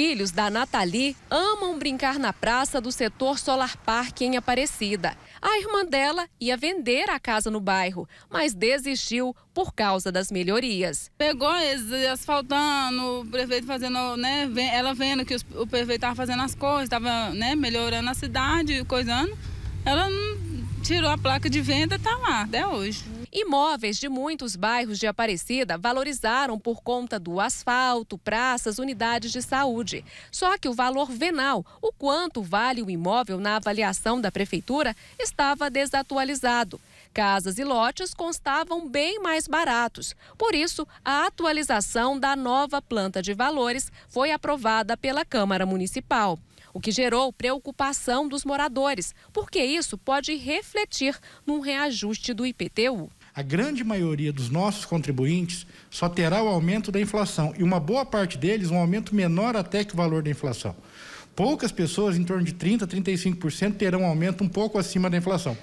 filhos da Nathalie amam brincar na praça do setor Solar Park em Aparecida. A irmã dela ia vender a casa no bairro, mas desistiu por causa das melhorias. Pegou eles asfaltando, o prefeito fazendo, né, ela vendo que o prefeito estava fazendo as coisas, estava né, melhorando a cidade, coisando. Ela tirou a placa de venda e está lá até hoje. Imóveis de muitos bairros de Aparecida valorizaram por conta do asfalto, praças, unidades de saúde. Só que o valor venal, o quanto vale o imóvel na avaliação da prefeitura, estava desatualizado. Casas e lotes constavam bem mais baratos. Por isso, a atualização da nova planta de valores foi aprovada pela Câmara Municipal o que gerou preocupação dos moradores, porque isso pode refletir num reajuste do IPTU a grande maioria dos nossos contribuintes só terá o aumento da inflação e uma boa parte deles um aumento menor até que o valor da inflação. Poucas pessoas, em torno de 30%, 35%, terão um aumento um pouco acima da inflação.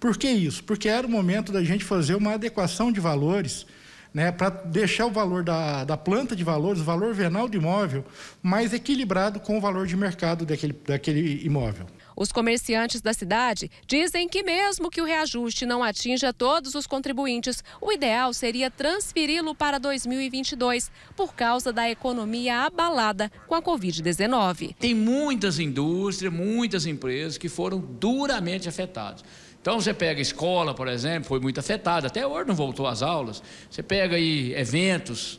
Por que isso? Porque era o momento da gente fazer uma adequação de valores né, para deixar o valor da, da planta de valores, o valor venal do imóvel, mais equilibrado com o valor de mercado daquele, daquele imóvel. Os comerciantes da cidade dizem que, mesmo que o reajuste não atinja todos os contribuintes, o ideal seria transferi-lo para 2022, por causa da economia abalada com a Covid-19. Tem muitas indústrias, muitas empresas que foram duramente afetadas. Então você pega escola, por exemplo, foi muito afetada, até hoje não voltou às aulas. Você pega aí eventos,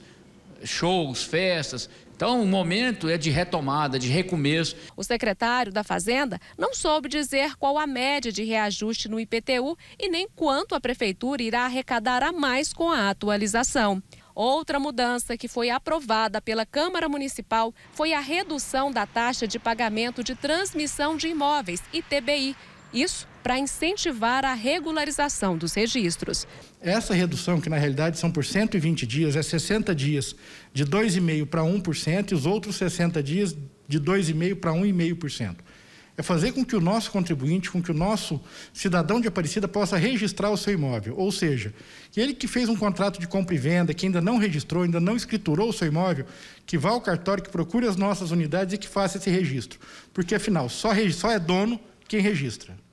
shows, festas, então, o momento é de retomada, de recomeço. O secretário da Fazenda não soube dizer qual a média de reajuste no IPTU e nem quanto a prefeitura irá arrecadar a mais com a atualização. Outra mudança que foi aprovada pela Câmara Municipal foi a redução da taxa de pagamento de transmissão de imóveis, ITBI, isso para incentivar a regularização dos registros. Essa redução, que na realidade são por 120 dias, é 60 dias de 2,5% para 1% e os outros 60 dias de 2,5% para 1,5%. É fazer com que o nosso contribuinte, com que o nosso cidadão de Aparecida possa registrar o seu imóvel. Ou seja, que ele que fez um contrato de compra e venda, que ainda não registrou, ainda não escriturou o seu imóvel, que vá ao cartório, que procure as nossas unidades e que faça esse registro. Porque, afinal, só, só é dono quem registra.